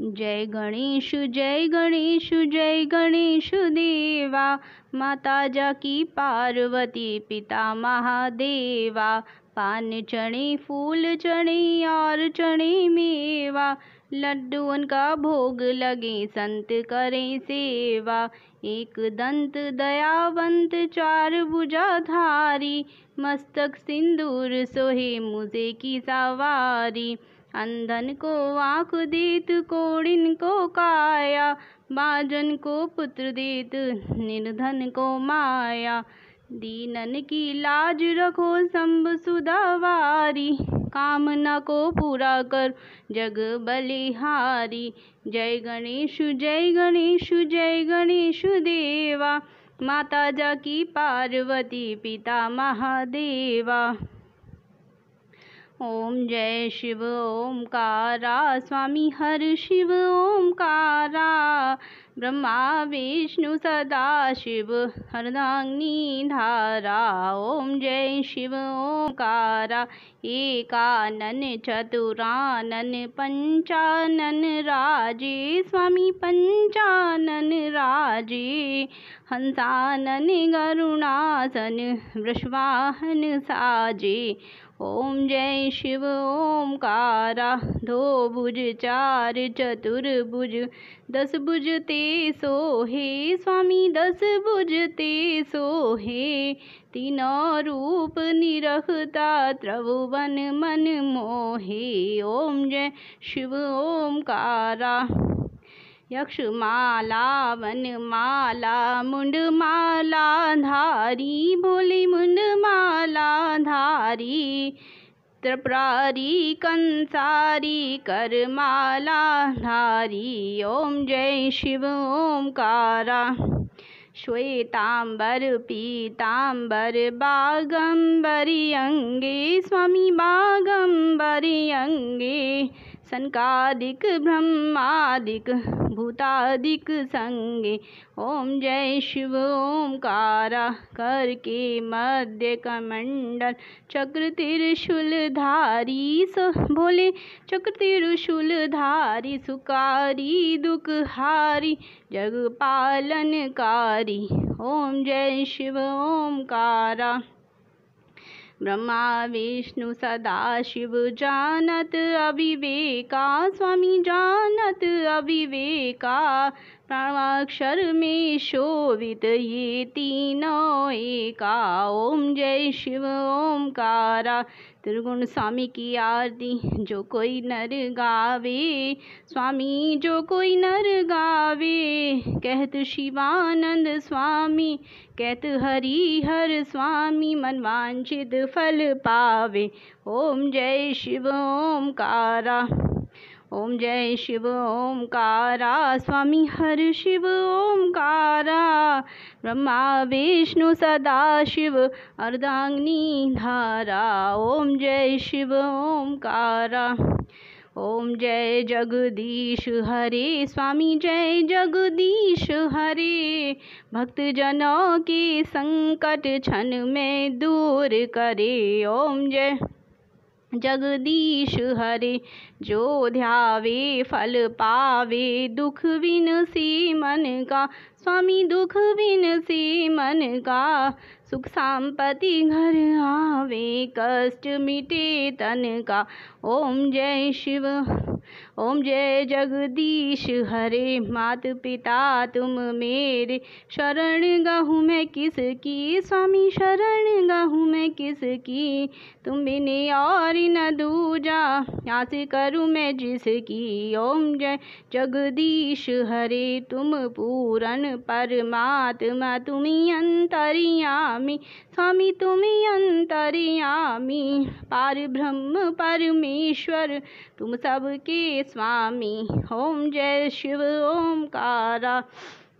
जय गणेश जय गणेश जय गणेश देवा माता जा की पार्वती पिता महादेवा पान चढ़े फूल चढ़े और चढ़े मेवा लड्डू उनका भोग लगे संत करें सेवा एक दंत दयावंत चार धारी मस्तक सिंदूर सोहे मुझे की सवारी अंधन को आँख दीत कोड़िन को काया बाजन को पुत्र दीत निर्धन को माया दीनन की लाज रखो संब सुदावारी कामना को पूरा कर जग बलिहारी जय गणेश जय गणेश जय गणेश देवा माता जा की पार्वती पिता महादेवा ओम जय शिव कारा स्वामी हर शिव कारा ब्रह्मा विष्णु सदा शिव हरदांगनी धारा ओम जय शिव ओंकारा एकानन चतुरानन पंचानन राजे स्वामी पंचानन राजे हंसानन गरुणासन वृष्वाहन साजे ओम जय शिव कारा दो भुज चार चतुर्भुज दस भुज ते बुझते सोहे स्वामी दस बुझते सोहे तीनों रूप निरखता त्रभुवन मन मोहे ओम जय शिव ओमकारा यक्षमाला मुंड माला धारी भोली मुंड माला धारी त्रारी कंसारी करमाला नारी ओम जय शिव ओंकारा श्वेतांबर पीतांबर बागंबरी अंगे स्वामी बागंबरी अंगे सनकादिक ब्रह्मादिक भूतादिक संगे ओम जय शिव ओंकारा करके मध्य कमंडल चक्र त्रिशूल धारी सो चक्र त्रिशूल धारी सुकारी दुख हारी जग कारी ओम जय शिव ओंकारा ब्रह्मा विष्णु सदा शिव जानत अविवेका स्वामी जानत अविवेका प्रणवाक्षर में शोभित ये तीनों एका ओम जय शिव ओमकारा त्रिगुण स्वामी की आरती जो कोई नर गावे स्वामी जो कोई नर गावे कहत शिवानंद स्वामी कहत हरि हर स्वामी मनवांचित फल पावे ओम जय शिव कारा ओम जय शिव कारा स्वामी हर शिव कारा ब्रह्मा विष्णु सदा शिव अर्धांगिनी धारा ओम जय शिव कारा ओम जय जगदीश हरे स्वामी जय जगदीश हरे भक्तजनों के संकट क्षण में दूर करे ओम जय जगदीश हरे जो ध्यावे फल पावे दुख बिनसी मन का स्वामी दुख बिन से मन का सुख संपत्ति घर आवे कष्ट मिटे तन का ओम जय शिव ओम जय जगदीश हरे मात पिता तुम मेरे शरण गहूँ मैं किसकी स्वामी शरण गहूँ मैं किसकी तुम बिने और न दूजा आस करूँ मैं जिसकी ओम जय जगदीश हरे तुम पूरन परमात्मा तुम्हें अंतरियामी स्वामी तुम्हें अंतरियामी पार ब्रह्म परमेश्वर तुम सबके स्वामी ओम जय शिव ओम कारा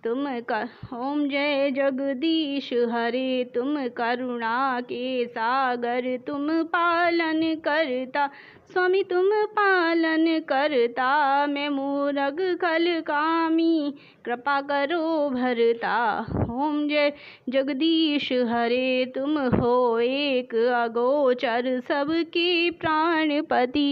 तुम कर ओम जय जगदीश हरे तुम करुणा के सागर तुम पालन करता स्वामी तुम पालन करता मैं मूरग खल कामी कृपा करो भरता ओम जय जगदीश हरे तुम हो एक अगोचर सबके प्राणपति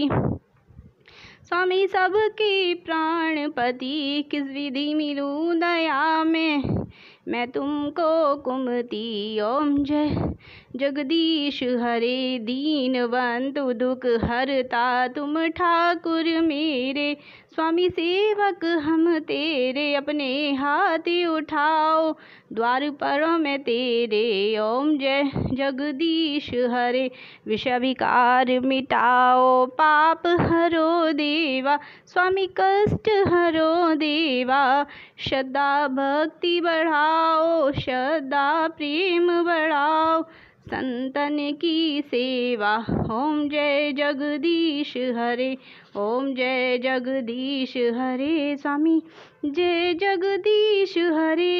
स्वामी सबकी पति किस विधि मिलूं दया में मैं तुमको कुमती ओम जय जगदीश हरे दीन बंधु दुख हरता तुम ठाकुर मेरे स्वामी सेवक हम तेरे अपने हाथ उठाओ द्वार परों में तेरे ओम जय जगदीश हरे विषविकार मिटाओ पाप हरो देवा स्वामी कष्ट हरो देवा श्रद्धा भक्ति बढ़ाओ श्रद्धा प्रेम बढ़ाओ संतन की सेवा ओम जय जगदीश हरे ओम जय जगदीश हरे स्वामी जय जगदीश हरे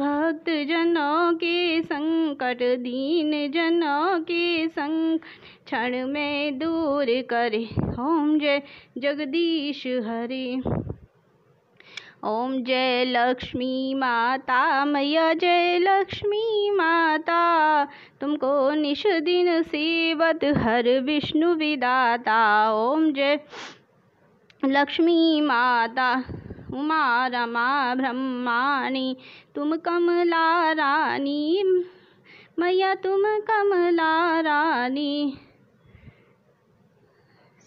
भक्त जनों के संकट दीन जनों के संकट क्षण में दूर करे ओम जय जगदीश हरे ओम जय लक्ष्मी माता मैया जय लक्ष्मी माता तुमको निश दिन सेवत हर विष्णु विदाता ओम जय लक्ष्मी माता उमा रमा ब्रह्माणी तुम कमला रानी मैया तुम कमला रानी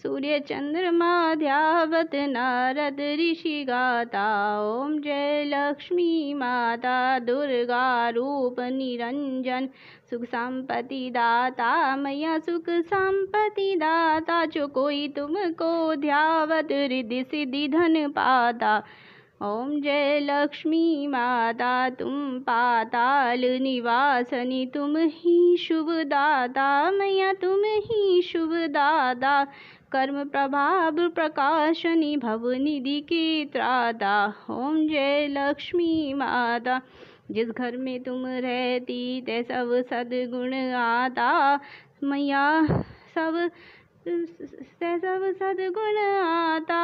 सूर्य चंद्रमा ध्यावत नारद ऋषि गाता ओम जय लक्ष्मी माता दुर्गा रूप निरंजन सुख संपत्ति दाता मैया सुख संपत्ति दाता जो कोई तुमको ध्यावत रिद्धि सिद्धि धन पाता ओम जय लक्ष्मी माता तुम पाताल निवासनी तुम ही शुभ दाता मैया तुम ही शुभ दाता कर्म प्रभाव प्रकाशनी भवनिधि की त्राता ओम जय लक्ष्मी माता जिस घर में तुम रहती ते सब सदगुण आता मैया सब सब सदगुण आता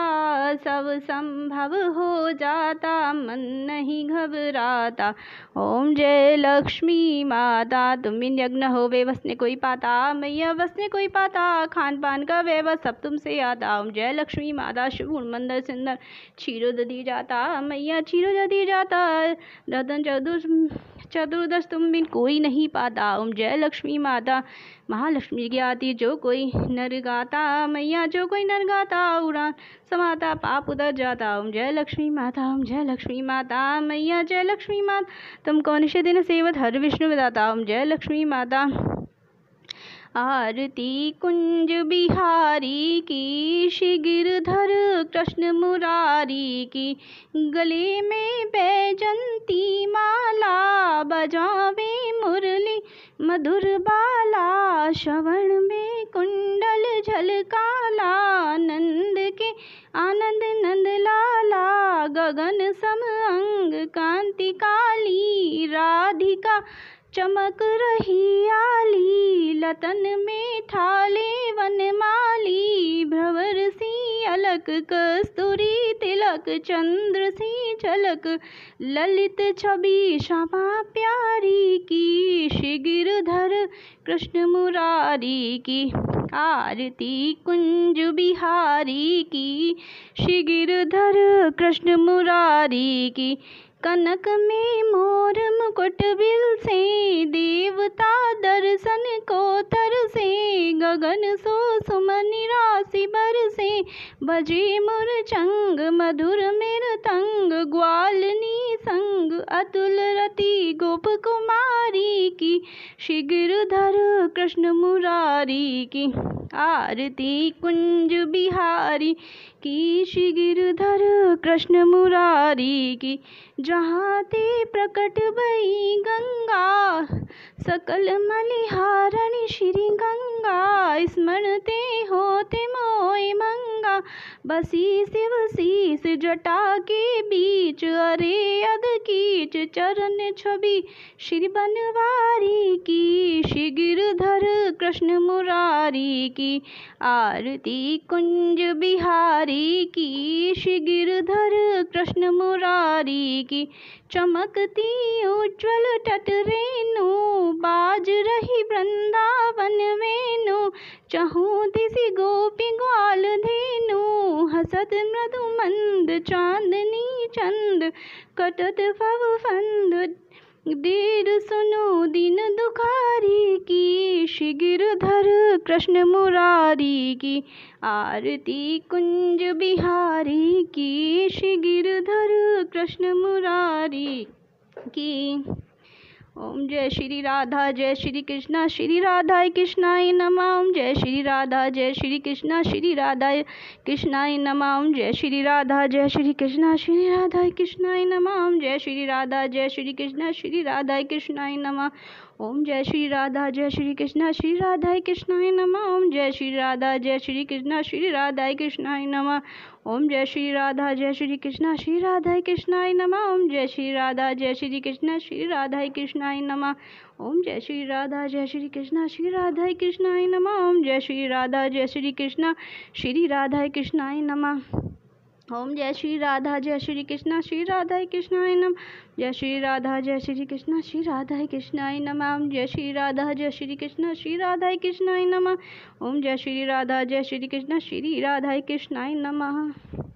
सब संभव हो जाता मन नहीं घबराता ओम जय लक्ष्मी माता तुम इन यज्ञ हो वे वसने कोई पाता मैया वसने कोई पाता खान पान का व्यवस सब तुमसे आता ओम जय लक्ष्मी माता शुभ मंदर सुंदर क्षीरो दी जाता मैया चीरो दी जाता रतन चतुर्दश चतुर्दश तुम बिन कोई नहीं पाता ओम जय लक्ष्मी माता महालक्ष्मी ज्ञाती जो कोई नर गाता मैया जो कोई नर गाता उड़ान समाता पाप उतर जाता ओम जय लक्ष्मी माता ओम जय लक्ष्मी माता मैया जय लक्ष्मी माता तुम कौन से दिन सेवत हर विष्णु विदाता ओम जय लक्ष्मी माता आरती कुंज बिहारी की धर कृष्ण मुरारी की गले में बैजंती माला बजावे मुरली मधुर बाला श्रवण में कुंडल झलकाला नंद के आनंद नंद लाला गगन सम अंग कांति काली राधिका चमक रही आली लतन में ठाले मा तिलक कस्तूरी तिलक चंद्र सी झलक ललित छवि क्षमा प्यारी की शिगिर धर कृष्ण मुरारी की आरती कुंज बिहारी की शिगिर धर कृष्ण मुरारी की कनक में मोर मुकुट से देवता दर्शन को से गगन सो सुमन राशि से बजे मुर चंग मधुर मेर तंग ग्वालनी संग अतुल रति गोप कुमारी की धर कृष्ण मुरारी की आरती कुंज बिहारी की श्री गिरधर कृष्ण मुरारी की जहाँ ते प्रकट भई गंगा सकल मलिहारणी श्री गंगा स्मरते होते मोय मंगा बसी शिव सी इस जटा के बीच अरे अद कीच चरण छवि श्री बनवारी की श्री गिरधर कृष्ण मुरारी की आरती कुंज बिहारी की श्री धर कृष्ण मुरारी की चमकती उज्ज्वल टटरे चांदनी चंद कटत फंद देर सुनो दिन दुखारी की शिगिरधर कृष्ण मुरारी की आरती कुंज बिहारी की शिगिर धर कृष्ण मुरारी की ओम जय श्री राधा जय श्री कृष्णा श्री राधाय कृष्णाय नमा ओम जय श्री राधा जय श्री कृष्णा श्री राधाय कृष्णाय नमा ओम जय श्री राधा जय श्री कृष्णा श्री राधाय कृष्णाय नमा ओम जय श्री राधा जय श्री कृष्णा श्री राधाय कृष्णाय नमा ओम जय श्री राधा जय श्री कृष्णा श्री राधाय कृष्णाय नमः ओम जय श्री राधा जय श्री कृष्णा श्री राधाय कृष्णाय नमः ओम जय श्री राधा जय श्री कृष्णा श्री राधाय कृष्णाय नमः ओम जय श्री राधा जय श्री कृष्णा श्री राधाय कृष्णाय नमः ओम जय श्री राधा जय श्री कृष्णा श्री राधाय कृष्णाय नमः ओम जय श्री राधा जय श्री कृष्णा श्री राधाय कृष्णाय नमः ओम जय श्री राधा जय श्री कृष्णा श्री राधा कृष्णाय नम जय श्री राधा जय श्री कृष्णा श्री राधा कृष्णाय नम जय श्री राधा जय श्री कृष्णा श्री राधा कृष्णाय नम ओम जय श्री राधा जय श्री कृष्णा श्री राधा कृष्णाय नम